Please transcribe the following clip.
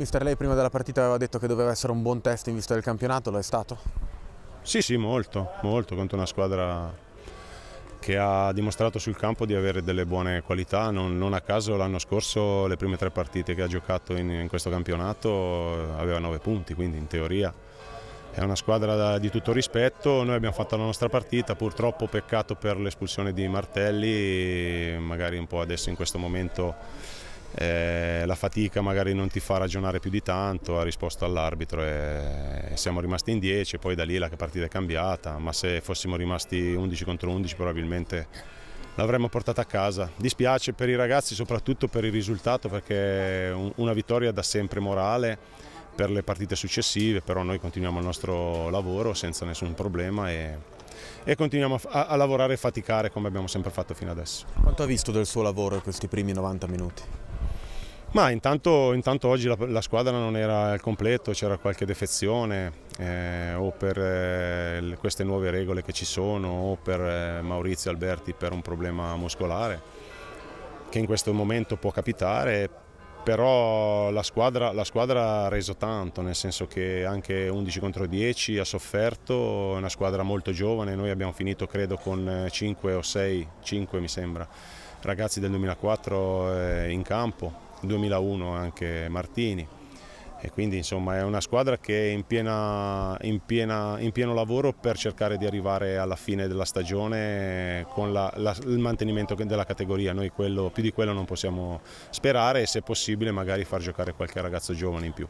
Mister, lei prima della partita aveva detto che doveva essere un buon test in vista del campionato, lo è stato? Sì, sì, molto, molto, contro una squadra che ha dimostrato sul campo di avere delle buone qualità, non, non a caso l'anno scorso le prime tre partite che ha giocato in, in questo campionato aveva 9 punti, quindi in teoria è una squadra di tutto rispetto, noi abbiamo fatto la nostra partita, purtroppo peccato per l'espulsione di Martelli, magari un po' adesso in questo momento eh, la fatica magari non ti fa ragionare più di tanto, ha risposto all'arbitro e, siamo rimasti in 10, poi da lì la partita è cambiata, ma se fossimo rimasti 11 contro 11 probabilmente l'avremmo portata a casa. Dispiace per i ragazzi, soprattutto per il risultato perché una vittoria dà sempre morale per le partite successive, però noi continuiamo il nostro lavoro senza nessun problema e, e continuiamo a, a lavorare e faticare come abbiamo sempre fatto fino adesso. Quanto ha visto del suo lavoro in questi primi 90 minuti? Ma intanto, intanto oggi la, la, squadra non era al completo, c'era qualche defezione eh, o per eh, queste nuove regole che ci sono o per eh, Maurizio Alberti per un problema muscolare che in questo momento può capitare, però la squadra, la squadra ha reso tanto, nel senso che anche 11 contro 10 ha sofferto, è una squadra molto giovane, noi abbiamo finito credo con 5 eh, o 6, 5 mi sembra, ragazzi del 2004 eh, in campo 2001 anche Martini e quindi insomma è una squadra che è in, piena, in, piena, in pieno lavoro per cercare di arrivare alla fine della stagione con la, la, il mantenimento della categoria, noi quello, più di quello non possiamo sperare e se possibile magari far giocare qualche ragazzo giovane in più.